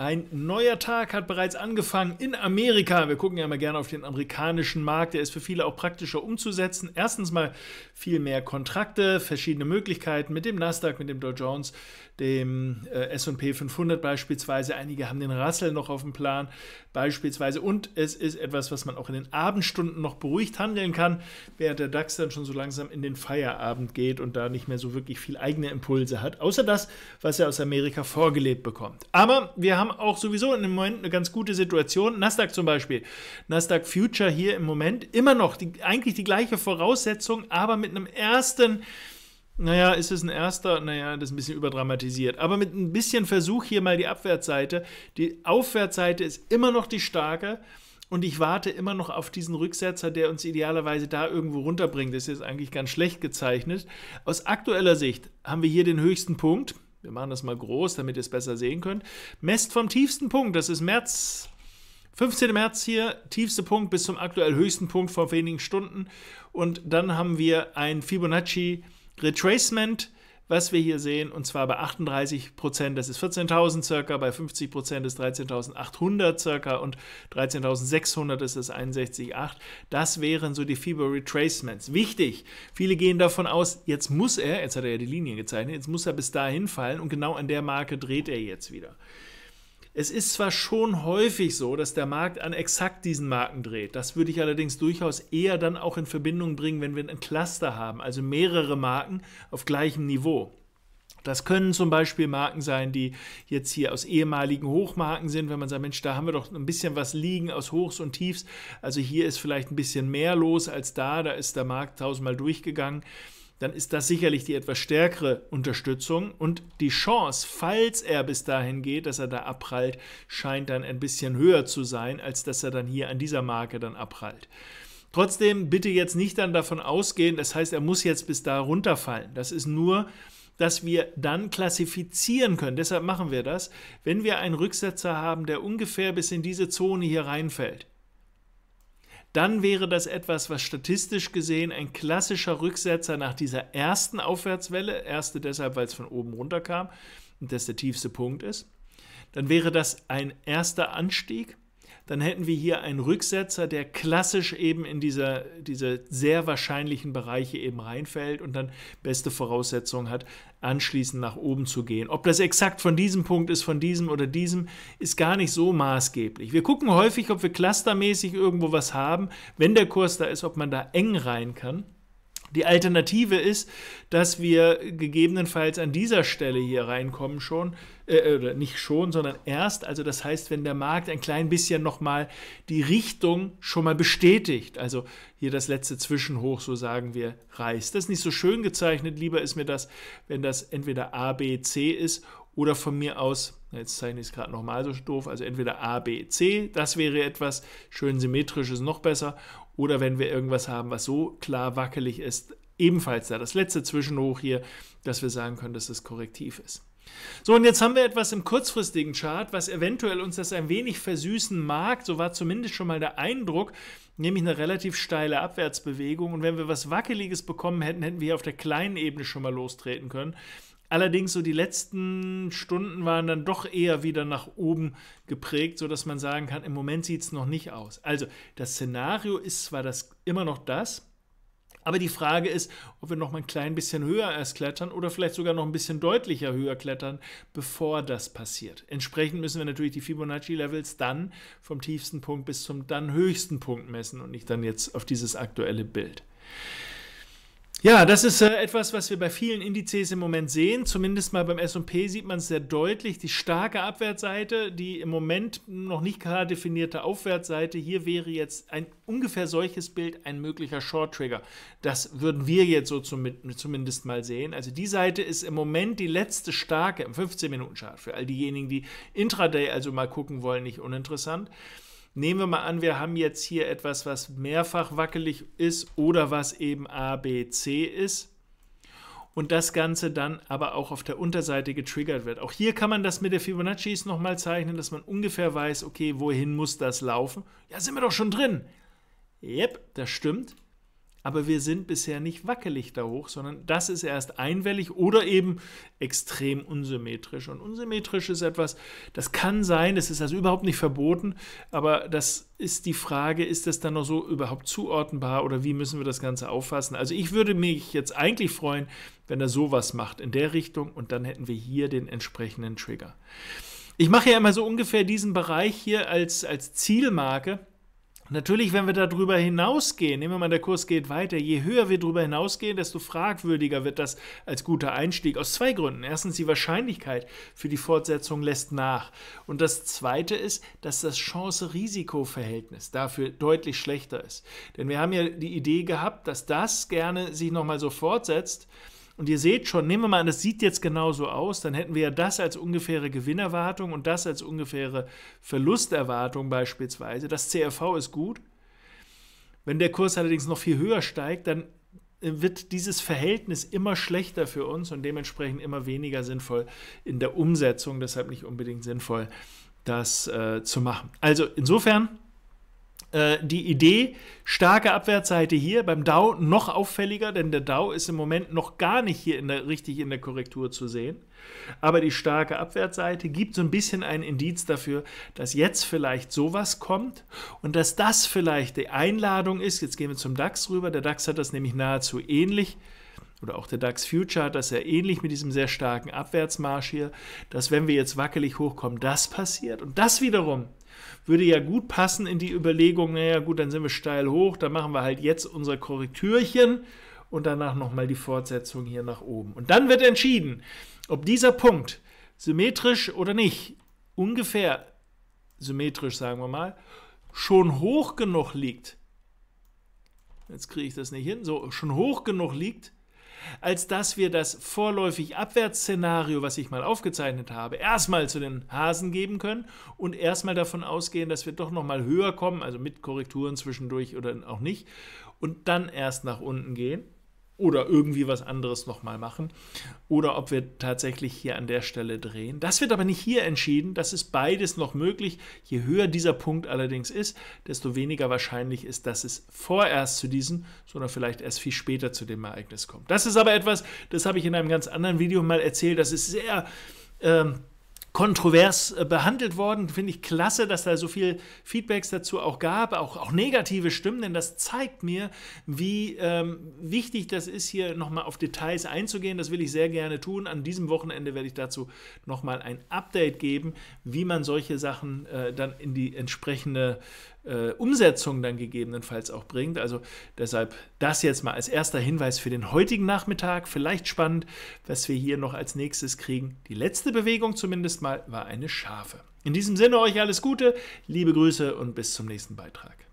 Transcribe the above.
Ein neuer Tag hat bereits angefangen in Amerika. Wir gucken ja immer gerne auf den amerikanischen Markt. Der ist für viele auch praktischer umzusetzen. Erstens mal viel mehr Kontrakte, verschiedene Möglichkeiten mit dem Nasdaq, mit dem Dow Jones, dem äh, S&P 500 beispielsweise. Einige haben den Russell noch auf dem Plan beispielsweise. Und es ist etwas, was man auch in den Abendstunden noch beruhigt handeln kann, während der DAX dann schon so langsam in den Feierabend geht und da nicht mehr so wirklich viel eigene Impulse hat. Außer das, was er aus Amerika vorgelebt bekommt. Aber wir haben haben auch sowieso im Moment eine ganz gute Situation. Nasdaq zum Beispiel. Nasdaq Future hier im Moment immer noch die, eigentlich die gleiche Voraussetzung, aber mit einem ersten. Naja, ist es ein erster? Naja, das ist ein bisschen überdramatisiert. Aber mit ein bisschen Versuch hier mal die Abwärtsseite. Die Aufwärtsseite ist immer noch die starke. Und ich warte immer noch auf diesen Rücksetzer, der uns idealerweise da irgendwo runterbringt. Das ist jetzt eigentlich ganz schlecht gezeichnet. Aus aktueller Sicht haben wir hier den höchsten Punkt. Wir machen das mal groß, damit ihr es besser sehen könnt. Messt vom tiefsten Punkt, das ist März, 15. März hier, tiefster Punkt bis zum aktuell höchsten Punkt vor wenigen Stunden. Und dann haben wir ein Fibonacci Retracement was wir hier sehen, und zwar bei 38 Prozent, das ist 14.000 circa, bei 50 Prozent ist 13.800 circa und 13.600 ist das 61,8. Das wären so die Fiber Retracements. Wichtig, viele gehen davon aus, jetzt muss er, jetzt hat er ja die Linie gezeichnet, jetzt muss er bis dahin fallen und genau an der Marke dreht er jetzt wieder. Es ist zwar schon häufig so, dass der Markt an exakt diesen Marken dreht. Das würde ich allerdings durchaus eher dann auch in Verbindung bringen, wenn wir ein Cluster haben, also mehrere Marken auf gleichem Niveau. Das können zum Beispiel Marken sein, die jetzt hier aus ehemaligen Hochmarken sind, wenn man sagt, Mensch, da haben wir doch ein bisschen was liegen aus Hochs und Tiefs. Also hier ist vielleicht ein bisschen mehr los als da, da ist der Markt tausendmal durchgegangen dann ist das sicherlich die etwas stärkere Unterstützung und die Chance, falls er bis dahin geht, dass er da abprallt, scheint dann ein bisschen höher zu sein, als dass er dann hier an dieser Marke dann abprallt. Trotzdem bitte jetzt nicht dann davon ausgehen, das heißt, er muss jetzt bis da runterfallen. Das ist nur, dass wir dann klassifizieren können. Deshalb machen wir das, wenn wir einen Rücksetzer haben, der ungefähr bis in diese Zone hier reinfällt dann wäre das etwas, was statistisch gesehen ein klassischer Rücksetzer nach dieser ersten Aufwärtswelle, erste deshalb, weil es von oben runter kam und das der tiefste Punkt ist, dann wäre das ein erster Anstieg dann hätten wir hier einen Rücksetzer, der klassisch eben in diese, diese sehr wahrscheinlichen Bereiche eben reinfällt und dann beste Voraussetzungen hat, anschließend nach oben zu gehen. Ob das exakt von diesem Punkt ist, von diesem oder diesem, ist gar nicht so maßgeblich. Wir gucken häufig, ob wir clustermäßig irgendwo was haben, wenn der Kurs da ist, ob man da eng rein kann. Die Alternative ist, dass wir gegebenenfalls an dieser Stelle hier reinkommen schon, äh, äh, oder nicht schon, sondern erst. Also das heißt, wenn der Markt ein klein bisschen nochmal die Richtung schon mal bestätigt, also hier das letzte Zwischenhoch, so sagen wir, reißt. Das ist nicht so schön gezeichnet, lieber ist mir das, wenn das entweder A, B, C ist oder von mir aus, jetzt zeichne ich es gerade nochmal so doof, also entweder A, B, C, das wäre etwas, schön symmetrisch ist noch besser, oder wenn wir irgendwas haben, was so klar wackelig ist, ebenfalls da das letzte Zwischenhoch hier, dass wir sagen können, dass das korrektiv ist. So, und jetzt haben wir etwas im kurzfristigen Chart, was eventuell uns das ein wenig versüßen mag. So war zumindest schon mal der Eindruck, nämlich eine relativ steile Abwärtsbewegung. Und wenn wir was Wackeliges bekommen hätten, hätten wir hier auf der kleinen Ebene schon mal lostreten können. Allerdings so die letzten Stunden waren dann doch eher wieder nach oben geprägt, sodass man sagen kann, im Moment sieht es noch nicht aus. Also das Szenario ist zwar das, immer noch das, aber die Frage ist, ob wir noch mal ein klein bisschen höher erst klettern oder vielleicht sogar noch ein bisschen deutlicher höher klettern, bevor das passiert. Entsprechend müssen wir natürlich die Fibonacci-Levels dann vom tiefsten Punkt bis zum dann höchsten Punkt messen und nicht dann jetzt auf dieses aktuelle Bild. Ja, das ist äh, etwas, was wir bei vielen Indizes im Moment sehen. Zumindest mal beim SP sieht man es sehr deutlich. Die starke Abwärtsseite, die im Moment noch nicht klar definierte Aufwärtsseite, hier wäre jetzt ein ungefähr solches Bild ein möglicher Short-Trigger. Das würden wir jetzt so zum, zumindest mal sehen. Also die Seite ist im Moment die letzte starke im 15-Minuten-Chart. Für all diejenigen, die Intraday also mal gucken wollen, nicht uninteressant. Nehmen wir mal an, wir haben jetzt hier etwas, was mehrfach wackelig ist oder was eben ABC ist und das Ganze dann aber auch auf der Unterseite getriggert wird. Auch hier kann man das mit der Fibonacci's nochmal zeichnen, dass man ungefähr weiß, okay, wohin muss das laufen? Ja, sind wir doch schon drin. Yep, das stimmt aber wir sind bisher nicht wackelig da hoch, sondern das ist erst einwellig oder eben extrem unsymmetrisch. Und unsymmetrisch ist etwas, das kann sein, das ist also überhaupt nicht verboten, aber das ist die Frage, ist das dann noch so überhaupt zuordnenbar oder wie müssen wir das Ganze auffassen? Also ich würde mich jetzt eigentlich freuen, wenn er sowas macht in der Richtung und dann hätten wir hier den entsprechenden Trigger. Ich mache ja immer so ungefähr diesen Bereich hier als, als Zielmarke Natürlich, wenn wir darüber hinausgehen, nehmen wir mal, der Kurs geht weiter, je höher wir darüber hinausgehen, desto fragwürdiger wird das als guter Einstieg. Aus zwei Gründen. Erstens, die Wahrscheinlichkeit für die Fortsetzung lässt nach. Und das Zweite ist, dass das Chance-Risiko-Verhältnis dafür deutlich schlechter ist. Denn wir haben ja die Idee gehabt, dass das gerne sich nochmal so fortsetzt. Und ihr seht schon, nehmen wir mal an, das sieht jetzt genauso aus, dann hätten wir ja das als ungefähre Gewinnerwartung und das als ungefähre Verlusterwartung beispielsweise. Das CRV ist gut. Wenn der Kurs allerdings noch viel höher steigt, dann äh, wird dieses Verhältnis immer schlechter für uns und dementsprechend immer weniger sinnvoll in der Umsetzung, deshalb nicht unbedingt sinnvoll, das äh, zu machen. Also insofern äh, die Idee, starke Abwärtsseite hier beim DAO noch auffälliger, denn der DAO ist im Moment noch gar nicht hier in der, richtig in der Korrektur zu sehen. Aber die starke Abwärtsseite gibt so ein bisschen ein Indiz dafür, dass jetzt vielleicht sowas kommt und dass das vielleicht die Einladung ist. Jetzt gehen wir zum DAX rüber. Der DAX hat das nämlich nahezu ähnlich oder auch der DAX Future hat das ja ähnlich mit diesem sehr starken Abwärtsmarsch hier, dass wenn wir jetzt wackelig hochkommen, das passiert und das wiederum würde ja gut passen in die Überlegung, naja gut, dann sind wir steil hoch, dann machen wir halt jetzt unser Korrektürchen und danach nochmal die Fortsetzung hier nach oben. Und dann wird entschieden, ob dieser Punkt symmetrisch oder nicht, ungefähr symmetrisch sagen wir mal, schon hoch genug liegt, jetzt kriege ich das nicht hin, so schon hoch genug liegt, als dass wir das vorläufig Abwärtsszenario, was ich mal aufgezeichnet habe, erstmal zu den Hasen geben können und erstmal davon ausgehen, dass wir doch nochmal höher kommen, also mit Korrekturen zwischendurch oder auch nicht, und dann erst nach unten gehen oder irgendwie was anderes nochmal machen oder ob wir tatsächlich hier an der Stelle drehen. Das wird aber nicht hier entschieden, das ist beides noch möglich. Je höher dieser Punkt allerdings ist, desto weniger wahrscheinlich ist, dass es vorerst zu diesem, sondern vielleicht erst viel später zu dem Ereignis kommt. Das ist aber etwas, das habe ich in einem ganz anderen Video mal erzählt, das ist sehr... Ähm, kontrovers äh, behandelt worden. Finde ich klasse, dass da so viel Feedbacks dazu auch gab, auch, auch negative Stimmen, denn das zeigt mir, wie ähm, wichtig das ist, hier nochmal auf Details einzugehen. Das will ich sehr gerne tun. An diesem Wochenende werde ich dazu nochmal ein Update geben, wie man solche Sachen äh, dann in die entsprechende äh, Umsetzung dann gegebenenfalls auch bringt. Also deshalb das jetzt mal als erster Hinweis für den heutigen Nachmittag. Vielleicht spannend, was wir hier noch als nächstes kriegen. Die letzte Bewegung zumindest mal war eine scharfe. In diesem Sinne euch alles Gute, liebe Grüße und bis zum nächsten Beitrag.